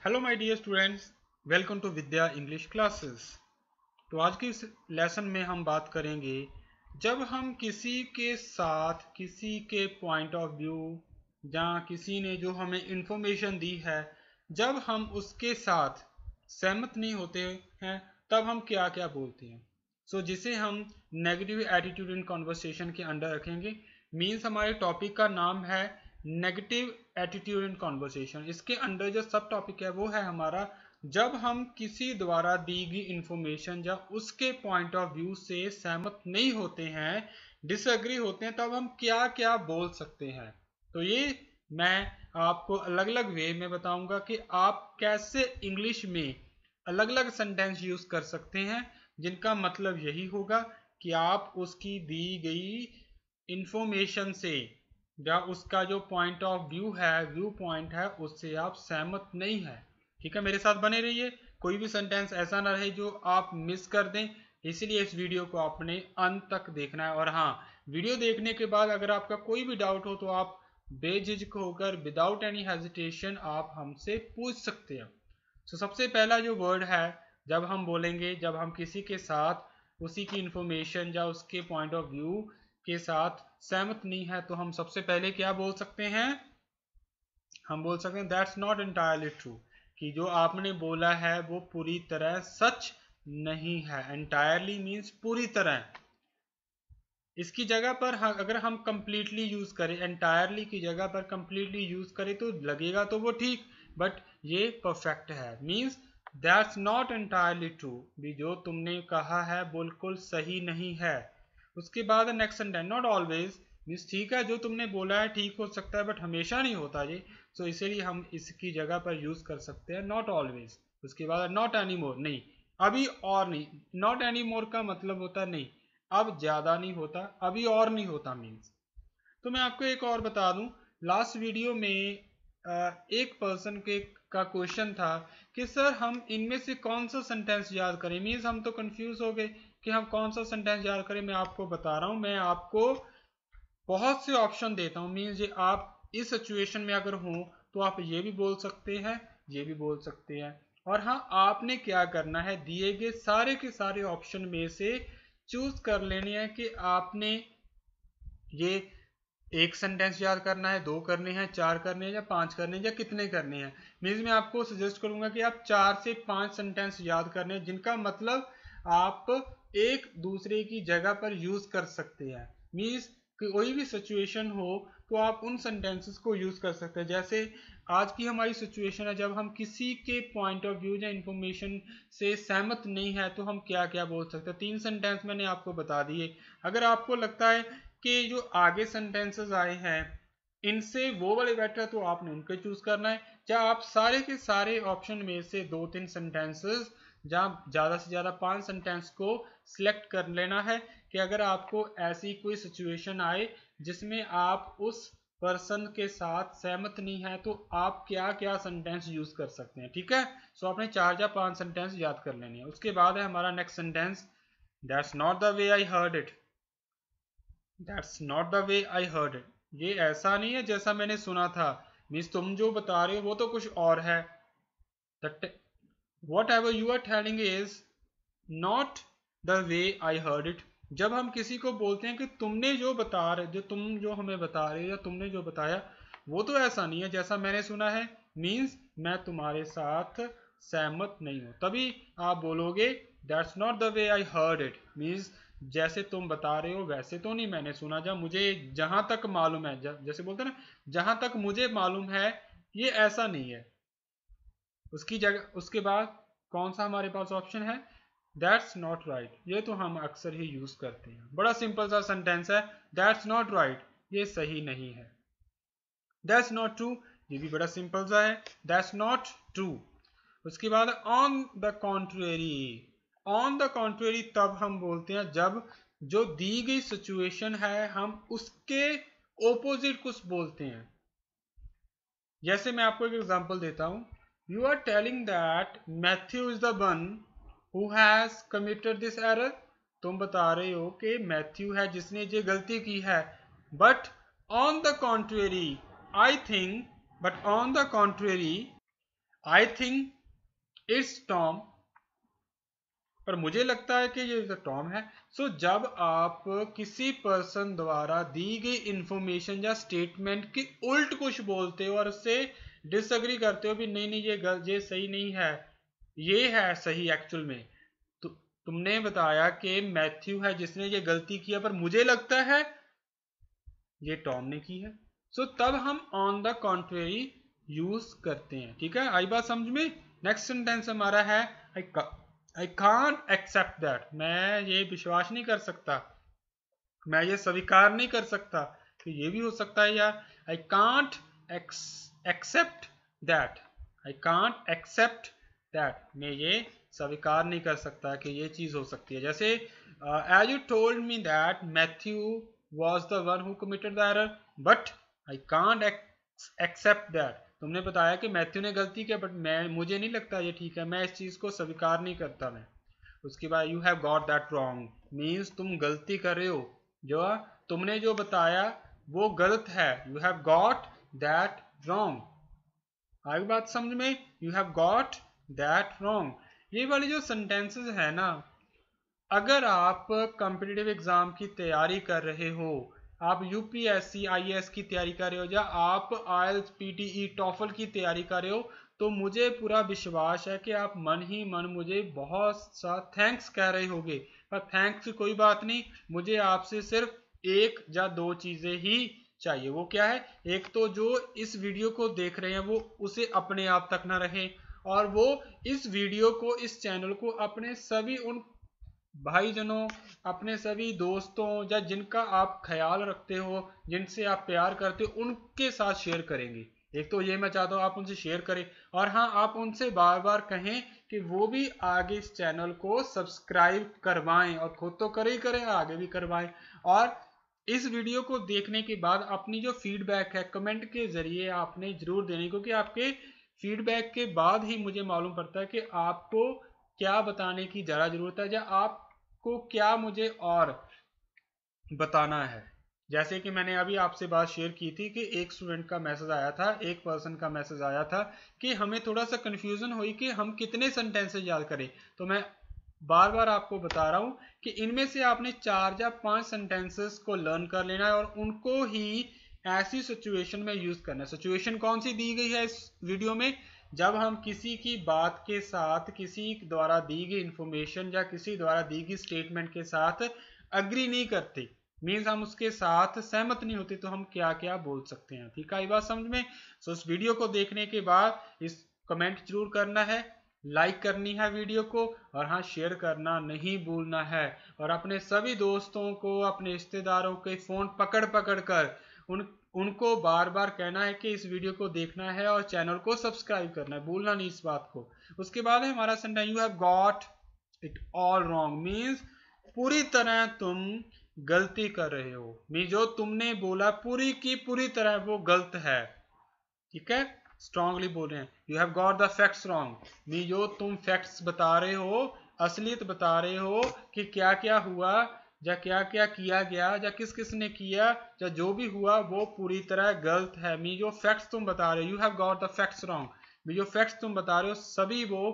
Hello my dear students welcome to Vidya English classes तो आज के इस लेसन में हम बात करेंगे जब हम किसी के साथ किसी के पॉइंट ऑफ व्यू या किसी ने जो हमें इंफॉर्मेशन दी है जब हम उसके साथ सहमत नहीं होते हैं तब हम क्या क्या बोलते हैं सो so, जिसे हम नेगेटिव एटीट्यूड इन कॉन्वर्सेशन के अंडर रखेंगे मीन्स हमारे टॉपिक का नाम है नेगेटिव एटीट्यूड इन कॉन्वर्सेशन इसके अंडर जो सब टॉपिक है वो है हमारा जब हम किसी द्वारा दी गई इंफॉर्मेशन या उसके पॉइंट ऑफ व्यू से सहमत नहीं होते हैं डिसएग्री होते हैं तब हम क्या क्या बोल सकते हैं तो ये मैं आपको अलग अलग वे में बताऊंगा कि आप कैसे इंग्लिश में अलग अलग सेंटेंस यूज कर सकते हैं जिनका मतलब यही होगा कि आप उसकी दी गई इंफॉर्मेशन से या उसका जो पॉइंट ऑफ व्यू है व्यू पॉइंट है उससे आप सहमत नहीं है ठीक है मेरे साथ बने रहिए कोई भी सेंटेंस ऐसा ना रहे जो आप मिस कर दें इसलिए इस वीडियो को आपने अंत तक देखना है और हाँ वीडियो देखने के बाद अगर आपका कोई भी डाउट हो तो आप बेझिझक होकर विदाउट एनी हेजिटेशन आप हमसे पूछ सकते हैं सो सबसे पहला जो वर्ड है जब हम बोलेंगे जब हम किसी के साथ उसी की इंफॉर्मेशन या उसके पॉइंट ऑफ व्यू के साथ सहमत नहीं है तो हम सबसे पहले क्या बोल सकते हैं हम बोल सकते हैं दैट्स नॉट एंटायरली ट्रू कि जो आपने बोला है वो पूरी तरह सच नहीं है एंटायरली मीन्स पूरी तरह इसकी जगह पर हाँ, अगर हम कंप्लीटली यूज करें एंटायरली की जगह पर कंप्लीटली यूज करें तो लगेगा तो वो ठीक बट ये परफेक्ट है means that's not entirely true भी जो तुमने कहा है बिल्कुल सही नहीं है उसके बाद next sentence not always means ठीक है जो तुमने बोला है ठीक हो सकता है बट हमेशा नहीं होता ये सो so इसीलिए हम इसकी जगह पर यूज़ कर सकते हैं नॉट ऑलवेज उसके बाद नॉट एनी मोर नहीं अभी और नहीं नॉट एनी मोर का मतलब होता नहीं अब ज़्यादा नहीं होता अभी और नहीं होता मीन्स तो मैं आपको एक और बता दूं लास्ट वीडियो में एक पर्सन के का क्वेश्चन था कि सर हम इनमें से कौन सा सेंटेंस याद करें मीन्स हम तो कंफ्यूज हो गए कि हम कौन सा सेंटेंस याद करें मैं आपको बता रहा हूं मैं आपको बहुत से ऑप्शन देता हूं मीन्स ये आप इस सिचुएशन में अगर हो तो आप ये भी बोल सकते हैं ये भी बोल सकते हैं और हाँ आपने क्या करना है दिए गए सारे के सारे ऑप्शन में से चूज कर लेने हैं कि आपने ये एक सेंटेंस याद करना है दो करने हैं चार करने हैं या पांच करने हैं या कितने करने हैं मीन्स मैं आपको सजेस्ट करूंगा कि आप चार से पांच सेंटेंस याद करने हैं जिनका मतलब आप एक दूसरे की जगह पर यूज कर सकते हैं मीन्स कोई भी सिचुएशन हो तो आप उन सेंटेंसेस को यूज कर सकते हैं जैसे आज की हमारी सिचुएशन है जब हम किसी के पॉइंट ऑफ व्यू या इंफॉर्मेशन से सहमत नहीं है तो हम क्या क्या बोल सकते हैं तीन सेंटेंस मैंने आपको बता दिए अगर आपको लगता है कि जो आगे सेंटेंसेस आए हैं इनसे वो वाले बेटर तो आपने उनके चूज करना है या आप सारे के सारे ऑप्शन में से दो तीन सेंटेंसेस जहाँ ज़्यादा से ज़्यादा पांच सेंटेंस को सिलेक्ट कर लेना है कि अगर आपको ऐसी कोई सिचुएशन आए जिसमें आप उस पर्सन के साथ सहमत नहीं है तो आप क्या क्या सेंटेंस यूज कर सकते हैं ठीक है सो so, आपने चार या पांच सेंटेंस याद कर लेने हैं उसके बाद है हमारा next sentence that's not the way I heard it that's not the way I heard it ये ऐसा नहीं है जैसा मैंने सुना था मीन्स तुम जो बता रहे हो वो तो कुछ और है whatever ever you telling is is not the way I heard it जब हम किसी को बोलते हैं कि तुमने जो बता रहे जो तुम जो हमें बता रहे हो या तुमने जो बताया वो तो ऐसा नहीं है जैसा मैंने सुना है मीन्स मैं तुम्हारे साथ सहमत नहीं हूँ तभी आप बोलोगे that's not the way I heard it means जैसे तुम बता रहे हो वैसे तो नहीं मैंने सुना जब मुझे जहाँ तक मालूम है जैसे बोलते हैं ना जहाँ तक मुझे मालूम है ये ऐसा नहीं है उसकी जगह उसके बाद कौन सा हमारे पास ऑप्शन है दैट्स नॉट राइट ये तो हम अक्सर ही यूज करते हैं बड़ा सिंपल सा सेंटेंस है दैट्स नॉट राइट ये सही नहीं है दैट्स नॉट ट्रू ये भी बड़ा सिंपल सा है दैट्स नॉट ट्रू उसके बाद on the contrary on the contrary तब हम बोलते हैं जब जो दी गई सिचुएशन है हम उसके ओपोजिट कुछ बोलते हैं जैसे मैं आपको एक एग्जांपल देता हूं You are telling that Matthew is the one who has committed this error. तुम बता रहे हो कि मैथ्यू है जिसने ये गलती की है but on the contrary I think but on the contrary I think it's Tom पर मुझे लगता है कि ये टॉम तो है सो so, जब आप किसी पर्सन द्वारा दी गई इंफॉर्मेशन या स्टेटमेंट की उल्ट कुछ बोलते हो और उससे डिसअग्री करते हो भी नहीं नहीं ये गलत ये सही नहीं है ये है सही एक्चुअल में तो तुमने बताया कि मैथ्यू है जिसने ये गलती किया पर मुझे लगता है ये टॉम ने की है सो so, तब हम ऑन द कॉन्ट्रेरी यूज करते हैं ठीक है आई बात समझ में नेक्स्ट सेंटेंस हमारा है I can can't accept that मैं ये विश्वास नहीं कर सकता मैं ये स्वीकार नहीं कर सकता कि ये भी हो सकता है यार I can't ex accept that I can't accept that मैं ये स्वीकार नहीं कर सकता कि ये चीज़ हो सकती है जैसे as you told me that Matthew was the one who committed the error but I can't accept that तुमने बताया कि मैथ्यू ने गलती किया बट मैं मुझे नहीं लगता ये ठीक है मैं इस चीज़ को स्वीकार नहीं करता मैं उसके बाद you have got that wrong means तुम गलती कर रहे हो जो तुमने जो बताया वो गलत है you have got that wrong आगे बात समझ में you have got that wrong ये वाले जो सेंटेंसेस है ना अगर आप कंपिटेटिव एग्जाम की तैयारी कर रहे हो आप यूपीएससी आईएएस की तैयारी कर रहे हो या आप टी पीटीई टॉफल की तैयारी कर रहे हो तो मुझे पूरा विश्वास है कि आप मन ही मन मुझे बहुत सा थैंक्स कह रहे होगे पर थैंक्स कोई बात नहीं मुझे आपसे सिर्फ एक या दो चीज़ें ही चाहिए वो क्या है एक तो जो इस वीडियो को देख रहे हैं वो उसे अपने आप तक ना रहे और वो इस वीडियो को इस चैनल को अपने सभी उन भाईजनों अपने सभी दोस्तों या जिनका आप ख्याल रखते हो जिनसे आप प्यार करते हो उनके साथ शेयर करेंगे एक तो ये मैं चाहता हूँ आप उनसे शेयर करें और हाँ आप उनसे बार बार कहें कि वो भी आगे इस चैनल को सब्सक्राइब करवाएं और खुद तो करें ही करें आगे भी करवाएं और इस वीडियो को देखने के बाद अपनी जो फीडबैक है कमेंट के जरिए आपने जरूर देने क्योंकि आपके फीडबैक के बाद ही मुझे मालूम पड़ता है कि आपको क्या बताने की ज़्यादा ज़रूरत है या आपको क्या मुझे और बताना है जैसे कि मैंने अभी आपसे बात शेयर की थी कि एक स्टूडेंट का मैसेज आया था एक पर्सन का मैसेज आया था कि हमें थोड़ा सा कन्फ्यूज़न हुई कि हम कितने सेंटेंसेज याद करें तो मैं बार बार आपको बता रहा हूं कि इनमें से आपने चार या पांच सेंटेंसेस को लर्न कर लेना है और उनको ही ऐसी सिचुएशन में यूज करना है सिचुएशन कौन सी दी गई है इस वीडियो में जब हम किसी की बात के साथ किसी द्वारा दी गई इंफॉर्मेशन या किसी द्वारा दी गई स्टेटमेंट के साथ अग्री नहीं करते मीन्स हम उसके साथ सहमत नहीं होते तो हम क्या क्या बोल सकते हैं ठीक है बात समझ में सो so, इस वीडियो को देखने के बाद इस कमेंट जरूर करना है लाइक करनी है वीडियो को और हाँ शेयर करना नहीं भूलना है और अपने सभी दोस्तों को अपने रिश्तेदारों के फ़ोन पकड़ पकड़ कर उन उनको बार बार कहना है कि इस वीडियो को देखना है और चैनल को सब्सक्राइब करना है भूलना नहीं इस बात को उसके बाद है हमारा sentence you have got it all wrong means पूरी तरह तुम गलती कर रहे हो मीन जो तुमने बोला पूरी की पूरी तरह वो गलत है ठीक है स्ट्रांगली बोल रहे हैं you have got the facts wrong नहीं जो तुम फैक्ट्स बता रहे हो असलियत बता रहे हो कि क्या क्या हुआ या क्या क्या किया गया या किस किस ने किया या जो भी हुआ वो पूरी तरह गलत है मी जो फैक्ट्स तुम बता रहे हो you have got the facts wrong me जो फैक्ट्स तुम बता रहे हो सभी वो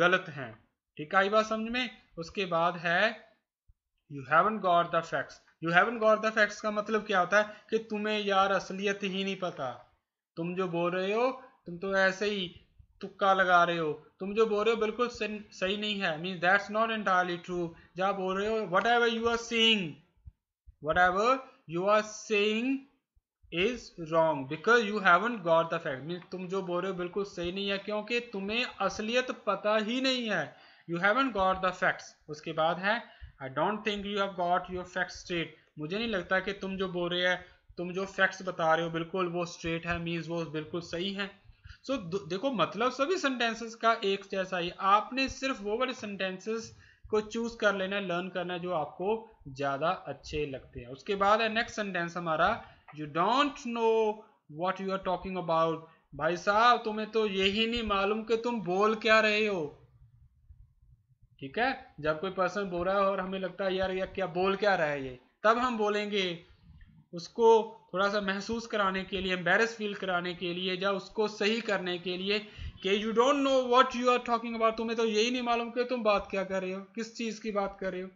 गलत हैं ठीक आई बात समझ में उसके बाद है you haven't got the facts you haven't got the facts का मतलब क्या होता है कि तुम्हें यार असलियत ही नहीं पता तुम जो बोल रहे हो तुम तो ऐसे ही तुक्का लगा रहे हो तुम जो बोल रहे हो बिल्कुल सही नहीं है mean that's not entirely true जहाँ बोल रहे हो whatever you are saying whatever you are saying is wrong because you haven't got the fact mean तुम जो बोल रहे हो बिल्कुल सही नहीं है क्योंकि तुम्हें असलियत पता ही नहीं है you haven't got the facts उसके बाद है I don't think you have got your fact straight मुझे नहीं लगता कि तुम जो बोल रहे हैं तुम जो फैक्ट्स बता रहे हो बिल्कुल वो स्ट्रेट है मीन्स वो बिल्कुल सही है सो so, देखो मतलब सभी सेंटेंसेस का एक जैसा ही आपने सिर्फ वो वाले सेंटेंसेस को चूज कर लेना लर्न करना जो आपको ज्यादा अच्छे लगते हैं उसके बाद है नेक्स्ट सेंटेंस हमारा you don't know what you are talking about भाई साहब तुम्हें तो यही नहीं मालूम कि तुम बोल क्या रहे हो ठीक है जब कोई पर्सन बोल रहा है और हमें लगता है यार यार क्या बोल क्या रहा है ये तब हम बोलेंगे उसको थोड़ा सा महसूस कराने के लिए एम्बेरस फील कराने के लिए या उसको सही करने के लिए कि you don't know what you are talking about तुम्हें तो यही नहीं मालूम कि तुम बात क्या कर रहे हो किस चीज़ की बात कर रहे हो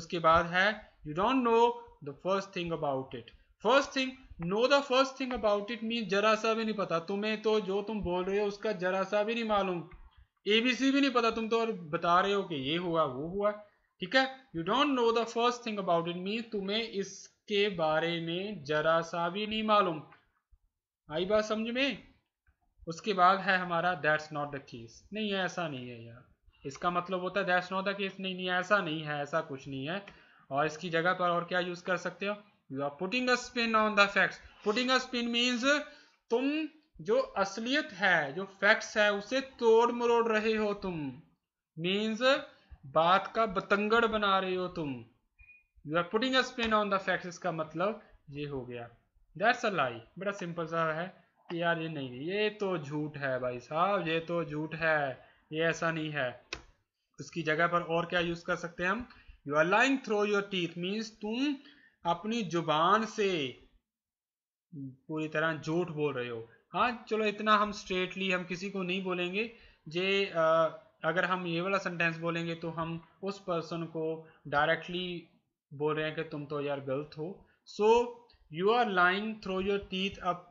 उसके बाद है you don't know the first thing about it first thing know the first thing about it mean जरा सा भी नहीं पता तुम्हें तो जो तुम बोल रहे हो उसका जरा सा भी नहीं मालूम एबीसी भी नहीं पता तुम तो और बता रहे हो कि ये हुआ वो हुआ ठीक है you don't know the first thing about it mean तुम्हें इस इसके बारे में जरा सा भी नहीं मालूम आई बात समझ में उसके बाद है हमारा दैट्स नॉट द केस नहीं है ऐसा नहीं है यार इसका मतलब होता है दैट्स नॉट द केस नहीं नहीं ऐसा नहीं है ऐसा कुछ नहीं है और इसकी जगह पर और क्या यूज कर सकते हो you are putting a spin on the facts putting a spin means तुम जो असलियत है जो फैक्ट्स है उसे तोड़ मरोड़ रहे हो तुम मीन्स बात का बतंगड़ बना रहे हो तुम you are putting a spin on the fact इसका मतलब ये हो गया दैट्स अ लाई बड़ा सिंपल सा है कि यार ये नहीं ये तो झूठ है भाई साहब ये तो झूठ है ये ऐसा नहीं है उसकी जगह पर और क्या यूज कर सकते हैं हम you are lying through your teeth means तुम अपनी जुबान से पूरी तरह झूठ बोल रहे हो हाँ चलो इतना हम स्ट्रेटली हम किसी को नहीं बोलेंगे जे आ, अगर हम ये वाला सेंटेंस बोलेंगे तो हम उस पर्सन को डायरेक्टली बोल रहे हैं कि तुम तो यार गलत हो so you are lying through your teeth अब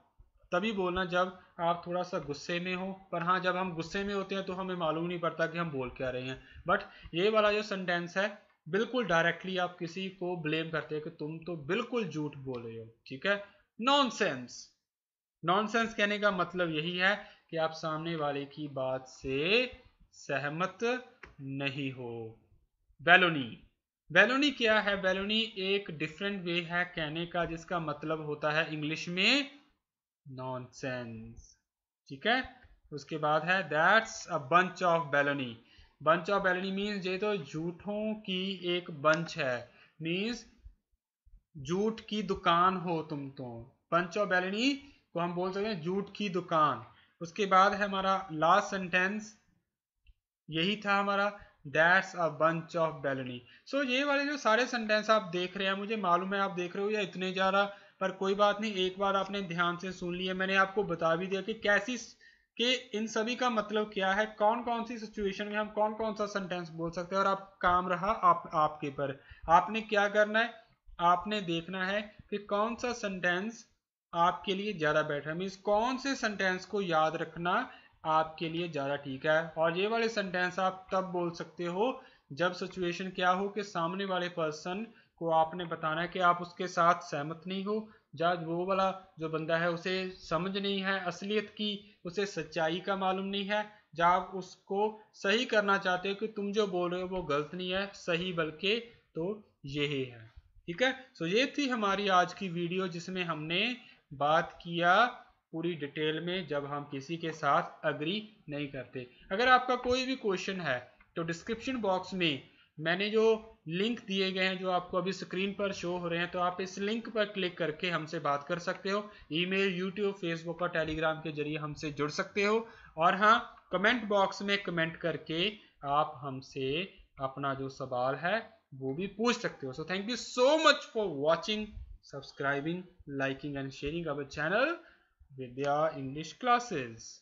तभी बोलना जब आप थोड़ा सा गुस्से में हो पर हाँ जब हम गुस्से में होते हैं तो हमें मालूम नहीं पड़ता कि हम बोल क्या रहे हैं बट ये वाला जो सेंटेंस है बिल्कुल डायरेक्टली आप किसी को ब्लेम करते हैं कि तुम तो बिल्कुल झूठ बोल रहे हो ठीक है नॉनसेंस नॉनसेंस कहने का मतलब यही है कि आप सामने वाले की बात से सहमत नहीं हो बेलोनी बैलोनी क्या है बैलोनी एक डिफरेंट वे है कहने का जिसका मतलब होता है इंग्लिश में नॉन ठीक है उसके बाद है that's a bunch of baloney bunch of baloney means ये तो झूठों की एक बंच है मीन्स झूठ की दुकान हो तुम तो बंच ऑफ बैलोनी को हम बोल सकते हैं झूठ की दुकान उसके बाद है हमारा लास्ट सेंटेंस यही था हमारा that's a bunch of baloney so ये वाले जो सारे सेंटेंस आप देख रहे हैं मुझे मालूम है आप देख रहे हो या इतने ज़्यादा पर कोई बात नहीं एक बार आपने ध्यान से सुन लिया मैंने आपको बता भी दिया कि कैसी कि इन सभी का मतलब क्या है कौन कौन सी सिचुएशन में हम कौन कौन सा सेंटेंस बोल सकते हैं और आप काम रहा आप आपके पर आपने क्या करना है आपने देखना है कि कौन सा सेंटेंस आपके लिए ज़्यादा बेटर है मीन्स कौन से सेंटेंस को याद रखना आपके लिए ज़्यादा ठीक है और ये वाले सेंटेंस आप तब बोल सकते हो जब सिचुएशन क्या हो कि सामने वाले पर्सन को आपने बताना है कि आप उसके साथ सहमत नहीं हो या वो वाला जो बंदा है उसे समझ नहीं है असलियत की उसे सच्चाई का मालूम नहीं है या आप उसको सही करना चाहते हो कि तुम जो बोल रहे हो वो गलत नहीं है सही बल्कि तो यही है ठीक है सो तो ये थी हमारी आज की वीडियो जिसमें हमने बात किया पूरी डिटेल में जब हम किसी के साथ अग्री नहीं करते अगर आपका कोई भी क्वेश्चन है तो डिस्क्रिप्शन बॉक्स में मैंने जो लिंक दिए गए हैं जो आपको अभी स्क्रीन पर शो हो रहे हैं तो आप इस लिंक पर क्लिक करके हमसे बात कर सकते हो ईमेल यूट्यूब फेसबुक और टेलीग्राम के जरिए हमसे जुड़ सकते हो और हाँ कमेंट बॉक्स में कमेंट करके आप हमसे अपना जो सवाल है वो भी पूछ सकते हो so thank you so much for watching subscribing liking and sharing our channel Vidya English classes.